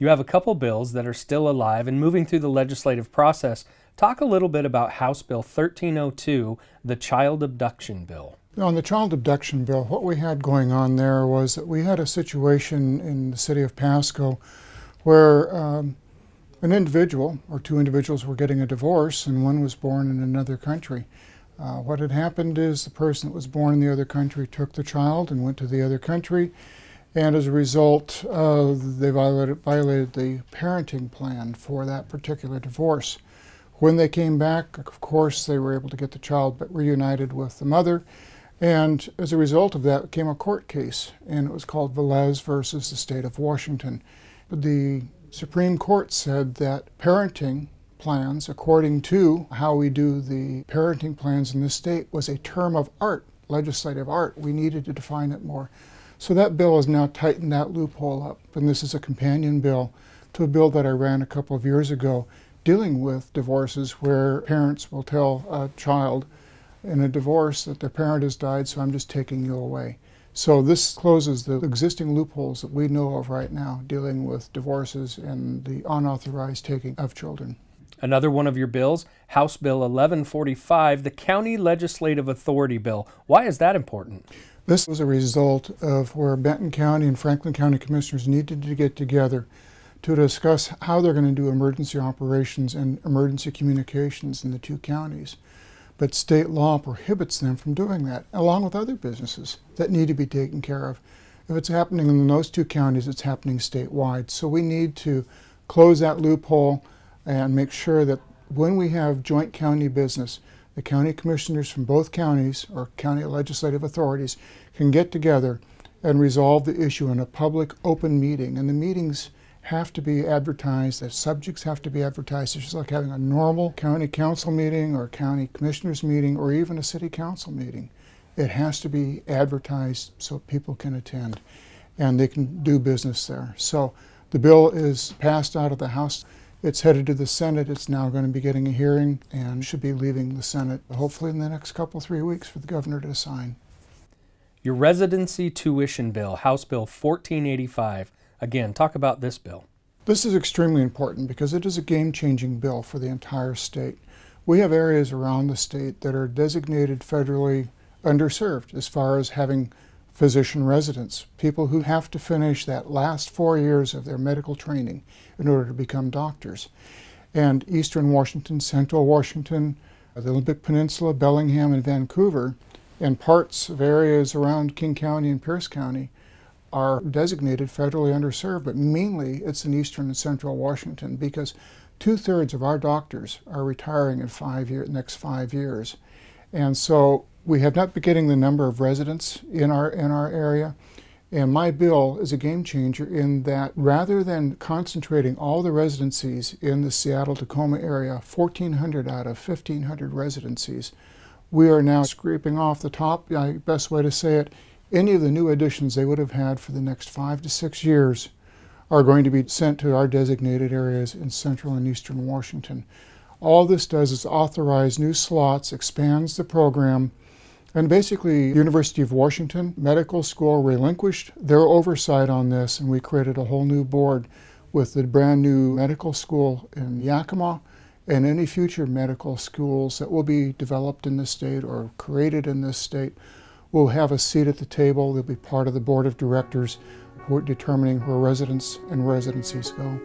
You have a couple bills that are still alive and moving through the legislative process. Talk a little bit about House Bill 1302, the child abduction bill. On the child abduction bill, what we had going on there was that we had a situation in the city of Pasco where um, an individual or two individuals were getting a divorce and one was born in another country. Uh, what had happened is the person that was born in the other country took the child and went to the other country. And as a result, uh, they violated, violated the parenting plan for that particular divorce. When they came back, of course, they were able to get the child reunited with the mother. And as a result of that came a court case, and it was called Velez versus the state of Washington. The Supreme Court said that parenting plans, according to how we do the parenting plans in this state, was a term of art, legislative art. We needed to define it more. So that bill has now tightened that loophole up. And this is a companion bill to a bill that I ran a couple of years ago dealing with divorces where parents will tell a child in a divorce that their parent has died, so I'm just taking you away. So this closes the existing loopholes that we know of right now dealing with divorces and the unauthorized taking of children. Another one of your bills, House Bill 1145, the County Legislative Authority Bill. Why is that important? This was a result of where Benton County and Franklin County commissioners needed to get together to discuss how they're going to do emergency operations and emergency communications in the two counties. But state law prohibits them from doing that, along with other businesses that need to be taken care of. If it's happening in those two counties, it's happening statewide. So we need to close that loophole and make sure that when we have joint county business, the county commissioners from both counties or county legislative authorities can get together and resolve the issue in a public open meeting. And the meetings have to be advertised, the subjects have to be advertised. It's just like having a normal county council meeting or county commissioners meeting or even a city council meeting. It has to be advertised so people can attend and they can do business there. So the bill is passed out of the House. It's headed to the Senate. It's now going to be getting a hearing and should be leaving the Senate hopefully in the next couple, three weeks for the governor to sign. Your residency tuition bill, House Bill 1485. Again, talk about this bill. This is extremely important because it is a game changing bill for the entire state. We have areas around the state that are designated federally underserved as far as having physician residents, people who have to finish that last four years of their medical training in order to become doctors. And Eastern Washington, Central Washington, the Olympic Peninsula, Bellingham, and Vancouver, and parts of areas around King County and Pierce County are designated federally underserved, but mainly it's in Eastern and Central Washington because two thirds of our doctors are retiring in five year, next five years. And so we have not been getting the number of residents in our, in our area. And my bill is a game changer in that rather than concentrating all the residencies in the Seattle Tacoma area, 1,400 out of 1,500 residencies, we are now scraping off the top, best way to say it, any of the new additions they would have had for the next five to six years are going to be sent to our designated areas in central and eastern Washington. All this does is authorize new slots, expands the program, and basically, University of Washington Medical School relinquished their oversight on this, and we created a whole new board with the brand new medical school in Yakima and any future medical schools that will be developed in this state or created in this state will have a seat at the table. They'll be part of the board of directors who are determining where residents and residencies go.